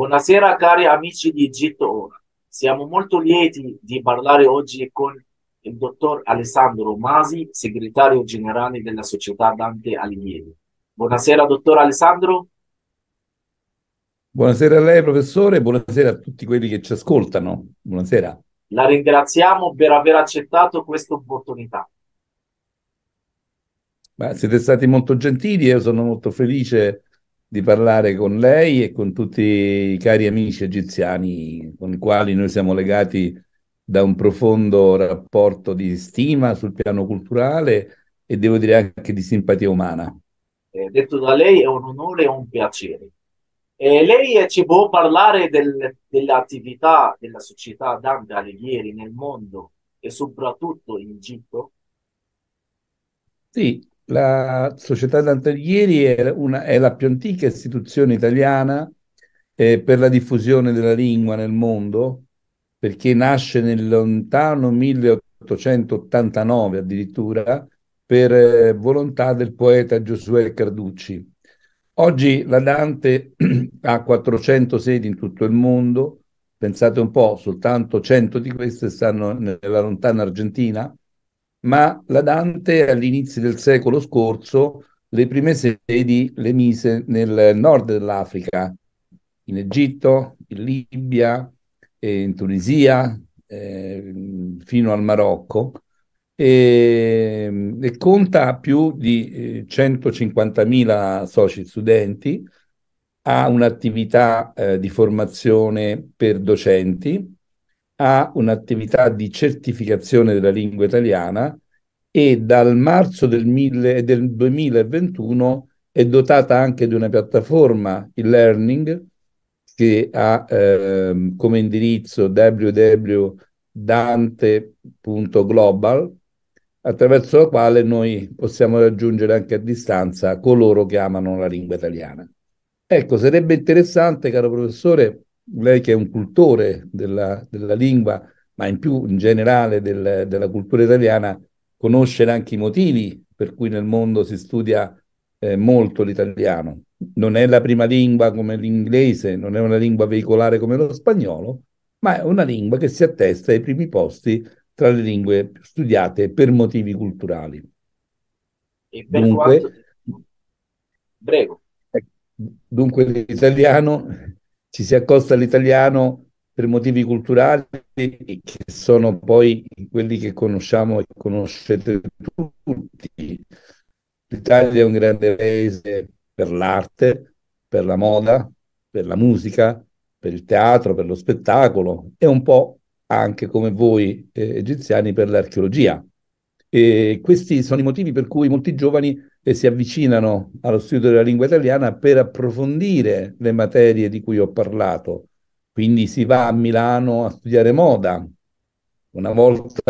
Buonasera cari amici di Egitto Ora. Siamo molto lieti di parlare oggi con il dottor Alessandro Masi, segretario generale della società Dante Alighieri. Buonasera dottor Alessandro. Buonasera a lei professore, buonasera a tutti quelli che ci ascoltano. Buonasera. La ringraziamo per aver accettato questa opportunità. Beh, siete stati molto gentili, io sono molto felice di parlare con lei e con tutti i cari amici egiziani con i quali noi siamo legati da un profondo rapporto di stima sul piano culturale e devo dire anche di simpatia umana. Eh, detto da lei è un onore e un piacere. Eh, lei ci può parlare del, dell'attività della società Dante Alighieri nel mondo e soprattutto in Egitto? Sì, la Società Dantelieri è, una, è la più antica istituzione italiana eh, per la diffusione della lingua nel mondo, perché nasce nel lontano 1889 addirittura per eh, volontà del poeta Giosuè Carducci. Oggi la Dante ha 400 sedi in tutto il mondo, pensate un po', soltanto 100 di queste stanno nella lontana Argentina, ma la Dante all'inizio del secolo scorso le prime sedi le mise nel nord dell'Africa, in Egitto, in Libia, eh, in Tunisia, eh, fino al Marocco, e, e conta più di 150.000 eh, soci studenti, ha un'attività eh, di formazione per docenti, ha un'attività di certificazione della lingua italiana e dal marzo del, mille, del 2021 è dotata anche di una piattaforma e-learning che ha eh, come indirizzo www.dante.global attraverso la quale noi possiamo raggiungere anche a distanza coloro che amano la lingua italiana. Ecco, sarebbe interessante, caro professore, lei che è un cultore della, della lingua, ma in più in generale del, della cultura italiana, conoscere anche i motivi per cui nel mondo si studia eh, molto l'italiano. Non è la prima lingua come l'inglese, non è una lingua veicolare come lo spagnolo, ma è una lingua che si attesta ai primi posti tra le lingue studiate per motivi culturali. E per dunque, quanto... Prego. dunque l'italiano ci si accosta all'italiano per motivi culturali che sono poi quelli che conosciamo e conoscete tutti. L'Italia è un grande paese per l'arte, per la moda, per la musica, per il teatro, per lo spettacolo e un po' anche come voi eh, egiziani per l'archeologia. E questi sono i motivi per cui molti giovani e si avvicinano allo studio della lingua italiana per approfondire le materie di cui ho parlato. Quindi si va a Milano a studiare moda, una volta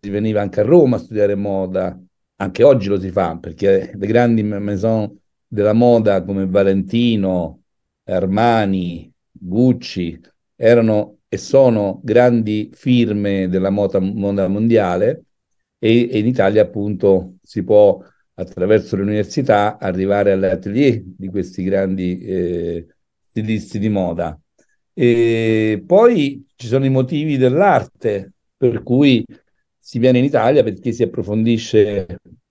si veniva anche a Roma a studiare moda, anche oggi lo si fa perché le grandi maison della moda come Valentino, Armani, Gucci erano e sono grandi firme della moda, mondiale e, e in Italia appunto si può attraverso le università arrivare all'atelier di questi grandi eh, stilisti di moda. E poi ci sono i motivi dell'arte per cui si viene in Italia perché si approfondisce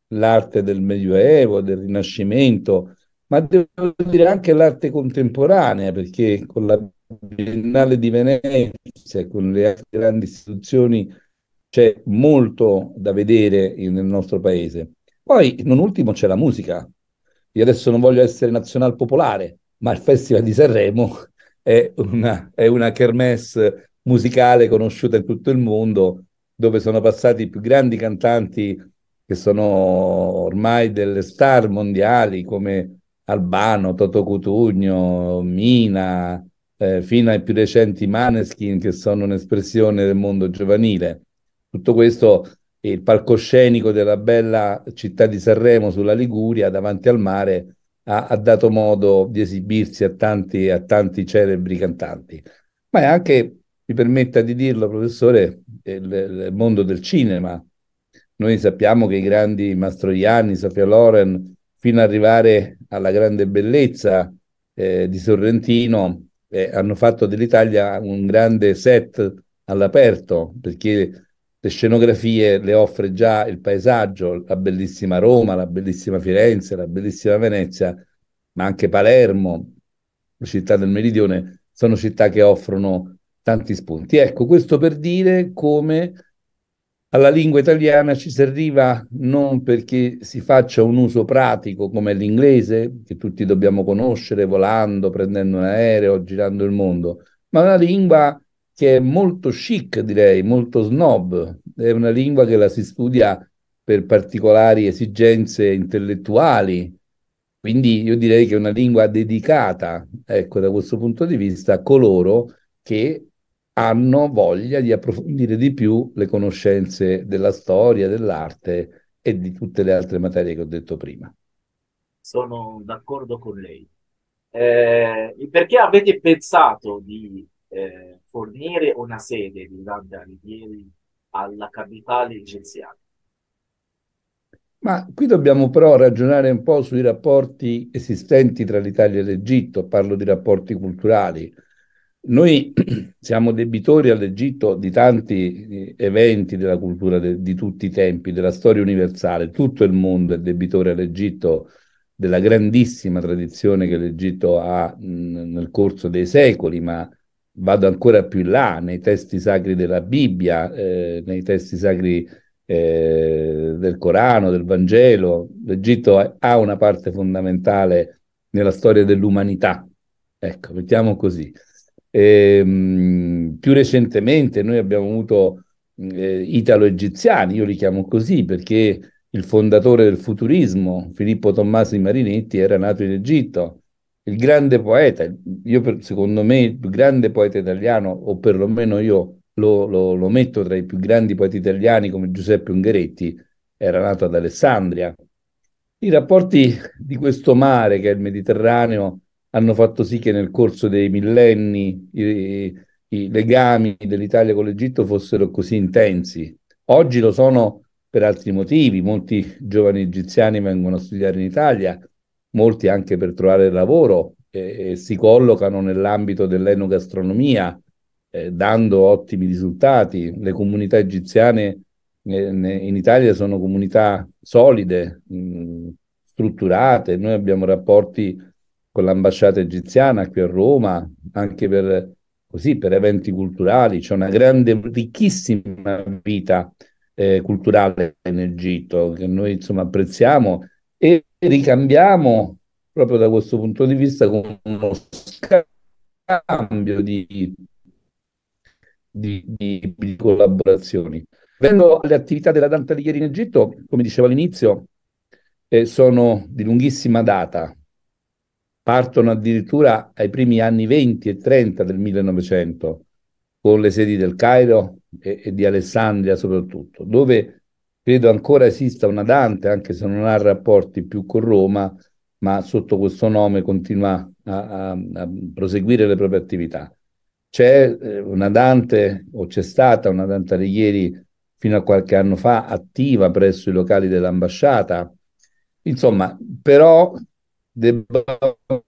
l'arte del Medioevo, del Rinascimento, ma devo dire anche l'arte contemporanea, perché con la Biennale di Venezia, con le altre grandi istituzioni, c'è molto da vedere nel nostro paese. Poi, non ultimo, c'è la musica. Io adesso non voglio essere nazional popolare, ma il Festival di Sanremo è una, è una kermesse musicale conosciuta in tutto il mondo, dove sono passati i più grandi cantanti che sono ormai delle star mondiali come Albano, Toto Cutugno, Mina, eh, fino ai più recenti Maneskin che sono un'espressione del mondo giovanile. Tutto questo il palcoscenico della bella città di Sanremo sulla Liguria davanti al mare ha, ha dato modo di esibirsi a tanti, a tanti, celebri cantanti. Ma è anche, mi permetta di dirlo professore, il, il mondo del cinema. Noi sappiamo che i grandi Mastroianni, Sofia Loren, fino ad arrivare alla grande bellezza eh, di Sorrentino, eh, hanno fatto dell'Italia un grande set all'aperto, perché le scenografie le offre già il paesaggio, la bellissima Roma, la bellissima Firenze, la bellissima Venezia, ma anche Palermo, le città del meridione, sono città che offrono tanti spunti. Ecco, questo per dire come alla lingua italiana ci si arriva non perché si faccia un uso pratico come l'inglese, che tutti dobbiamo conoscere volando, prendendo un aereo, girando il mondo, ma una lingua che è molto chic, direi, molto snob. È una lingua che la si studia per particolari esigenze intellettuali. Quindi io direi che è una lingua dedicata, ecco, da questo punto di vista, a coloro che hanno voglia di approfondire di più le conoscenze della storia, dell'arte e di tutte le altre materie che ho detto prima. Sono d'accordo con lei. Eh, perché avete pensato di eh, fornire una sede di Landa Alighieri alla capitale egiziana. Ma qui dobbiamo però ragionare un po' sui rapporti esistenti tra l'Italia e l'Egitto, parlo di rapporti culturali. Noi siamo debitori all'Egitto di tanti eh, eventi della cultura de- di tutti i tempi, della storia universale, tutto il mondo è debitore all'Egitto della grandissima tradizione che l'Egitto ha mh, nel corso dei secoli, ma vado ancora più in là nei testi sacri della Bibbia, eh, nei testi sacri eh, del Corano, del Vangelo. L'Egitto ha una parte fondamentale nella storia dell'umanità. Ecco, mettiamo così. E, ehm, mh, più recentemente noi abbiamo avuto eh, italo-egiziani, io li chiamo così perché il fondatore del futurismo, Filippo Tommasi Marinetti, era nato in Egitto il grande poeta, io per, secondo me il più grande poeta italiano, o perlomeno io lo, lo, lo, metto tra i più grandi poeti italiani come Giuseppe Ungheretti, era nato ad Alessandria. I rapporti di questo mare che è il Mediterraneo hanno fatto sì che nel corso dei millenni i, i legami dell'Italia con l'Egitto fossero così intensi. Oggi lo sono per altri motivi, molti giovani egiziani vengono a studiare in Italia, molti anche per trovare lavoro, eh, si collocano nell'ambito dell'enogastronomia, eh, dando ottimi risultati. Le comunità egiziane eh, in Italia sono comunità solide, mh, mm, strutturate, noi abbiamo rapporti con l'ambasciata egiziana qui a Roma, anche per, così, per eventi culturali, c'è una grande, ricchissima vita eh, culturale in Egitto che noi insomma apprezziamo e ricambiamo proprio da questo punto di vista con uno scambio di, di, di, di collaborazioni. Venendo alle attività della Dante Alighieri in Egitto, come dicevo all'inizio, eh, sono di lunghissima data, partono addirittura ai primi anni 20 e 30 del 1900, con le sedi del Cairo e, e di Alessandria soprattutto, dove credo ancora esista una Dante, anche se non ha rapporti più con Roma, ma sotto questo nome continua a, a, a proseguire le proprie attività. C'è eh, una Dante, o c'è stata una Dante Alighieri fino a qualche anno fa, attiva presso i locali dell'ambasciata. Insomma, però devo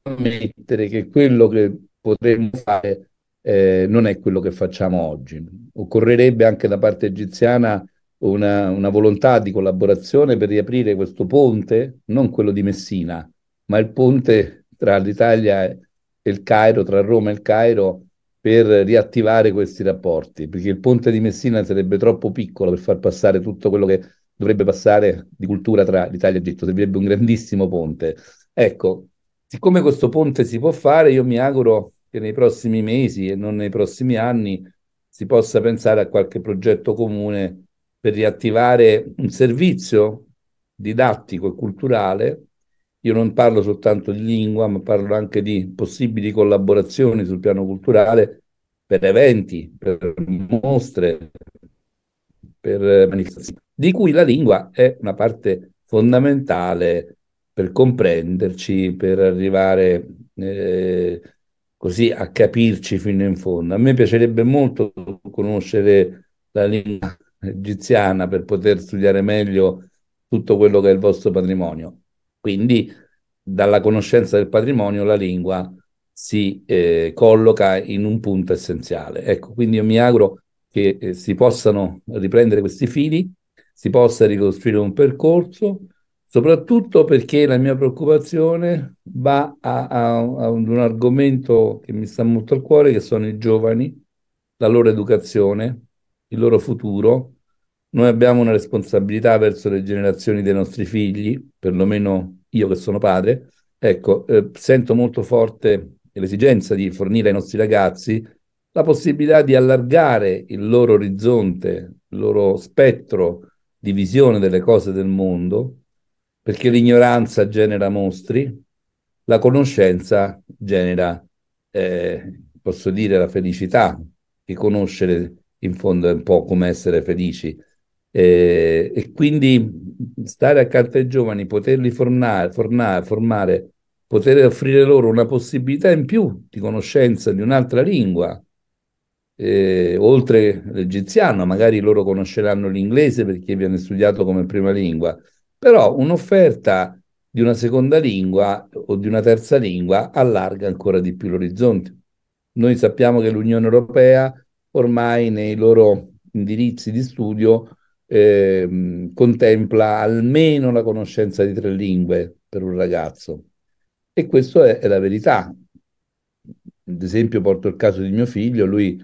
ammettere che quello che potremmo fare eh, non è quello che facciamo oggi. Occorrerebbe anche da parte egiziana una, una volontà di collaborazione per riaprire questo ponte, non quello di Messina, ma il ponte tra l'Italia e il Cairo, tra Roma e il Cairo, per riattivare questi rapporti, perché il ponte di Messina sarebbe troppo piccolo per far passare tutto quello che dovrebbe passare di cultura tra l'Italia e l'Egitto, servirebbe un grandissimo ponte. Ecco, siccome questo ponte si può fare, io mi auguro che nei prossimi mesi e non nei prossimi anni si possa pensare a qualche progetto comune per riattivare un servizio didattico e culturale. Io non parlo soltanto di lingua, ma parlo anche di possibili collaborazioni sul piano culturale per eventi, per mostre, per eh, manifestazioni, di cui la lingua è una parte fondamentale per comprenderci, per arrivare eh, così a capirci fino in fondo. A me piacerebbe molto conoscere la lingua egiziana per poter studiare meglio tutto quello che è il vostro patrimonio. Quindi dalla conoscenza del patrimonio la lingua si eh, colloca in un punto essenziale. Ecco, quindi io mi auguro che eh, si possano riprendere questi fili, si possa ricostruire un percorso, soprattutto perché la mia preoccupazione va a, a, a un, argomento che mi sta molto al cuore, che sono i giovani, la loro educazione, il loro futuro, noi abbiamo una responsabilità verso le generazioni dei nostri figli, perlomeno io che sono padre, ecco, eh, sento molto forte l'esigenza di fornire ai nostri ragazzi la possibilità di allargare il loro orizzonte, il loro spettro di visione delle cose del mondo, perché l'ignoranza genera mostri, la conoscenza genera, eh, posso dire, la felicità di conoscere in fondo è un po' come essere felici. Eh, e quindi stare accanto ai giovani, poterli formare, formare, formare, poter offrire loro una possibilità in più di conoscenza di un'altra lingua, eh, oltre l'egiziano, magari loro conosceranno l'inglese perché viene studiato come prima lingua, però un'offerta di una seconda lingua o di una terza lingua allarga ancora di più l'orizzonte. Noi sappiamo che l'Unione Europea ormai nei loro indirizzi di studio eh, contempla almeno la conoscenza di tre lingue per un ragazzo. E questa è, è la verità. Ad esempio porto il caso di mio figlio, lui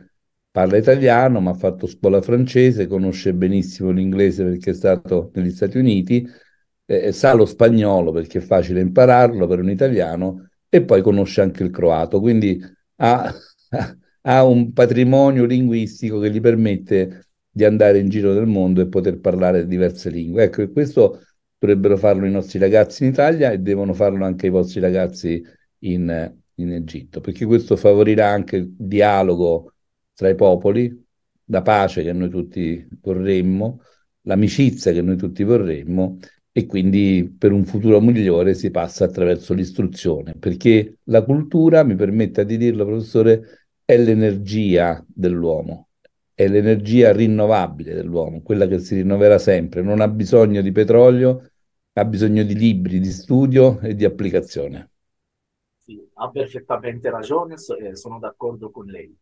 parla italiano, ma ha fatto scuola francese, conosce benissimo l'inglese perché è stato negli Stati Uniti, eh, sa lo spagnolo perché è facile impararlo per un italiano e poi conosce anche il croato, quindi ha, ha un patrimonio linguistico che gli permette di andare in giro del mondo e poter parlare diverse lingue. Ecco, e questo dovrebbero farlo i nostri ragazzi in Italia e devono farlo anche i vostri ragazzi in, in Egitto, perché questo favorirà anche il dialogo tra i popoli, la pace che noi tutti vorremmo, l'amicizia che noi tutti vorremmo e quindi per un futuro migliore si passa attraverso l'istruzione, perché la cultura, mi permetta di dirlo professore, è l'energia dell'uomo, è l'energia rinnovabile dell'uomo, quella che si rinnoverà sempre, non ha bisogno di petrolio, ha bisogno di libri, di studio e di applicazione. Sì, ha perfettamente ragione, eh, sono d'accordo con lei.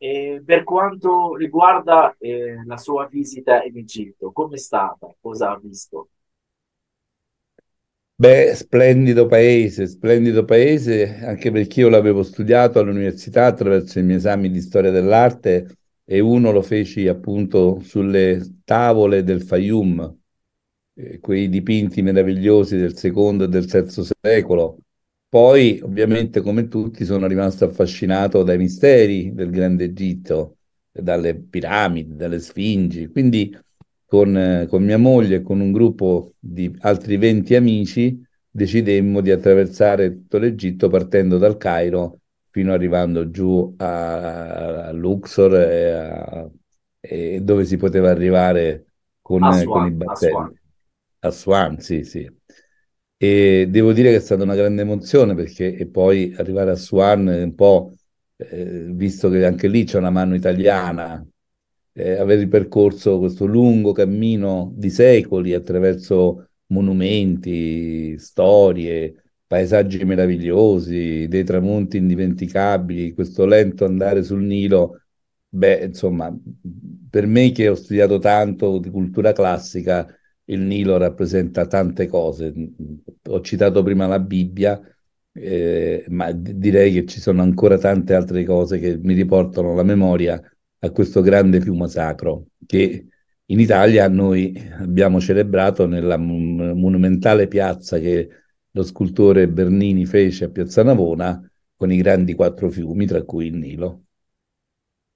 E per quanto riguarda eh, la sua visita in Egitto, come è stata? Cosa ha visto? Beh, splendido paese, splendido paese, anche perché io l'avevo studiato all'università attraverso i miei esami di storia dell'arte e uno lo feci appunto sulle tavole del Fayum, eh, quei dipinti meravigliosi del secondo e del terzo secolo. Poi, ovviamente, come tutti, sono rimasto affascinato dai misteri del Grande Egitto, dalle piramidi, dalle sfingi, quindi con, eh, con mia moglie e con un gruppo di altri 20 amici decidemmo di attraversare tutto l'Egitto partendo dal Cairo fino arrivando giù a, a Luxor e, a, e dove si poteva arrivare con, Aswan, eh, con i battelli. A Swan, sì, sì. E devo dire che è stata una grande emozione perché poi arrivare a Swan è un po', eh, visto che anche lì c'è una mano italiana, eh, aver ripercorso questo lungo cammino di secoli attraverso monumenti, storie, paesaggi meravigliosi, dei tramonti indimenticabili, questo lento andare sul Nilo, beh, insomma, per me che ho studiato tanto di cultura classica, il Nilo rappresenta tante cose. Ho citato prima la Bibbia, eh, ma d- direi che ci sono ancora tante altre cose che mi riportano alla memoria a questo grande fiume sacro che in Italia noi abbiamo celebrato nella monumentale piazza che lo scultore Bernini fece a Piazza Navona con i grandi quattro fiumi, tra cui il Nilo.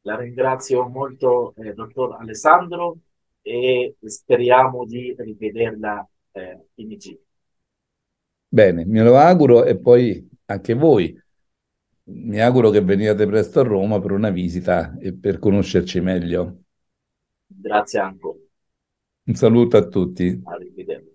La ringrazio molto, eh, dottor Alessandro, e speriamo di rivederla eh, in Egitto. Bene, me lo auguro e poi anche voi mi auguro che veniate presto a Roma per una visita e per conoscerci meglio. Grazie ancora. Un saluto a tutti. Arrivederci.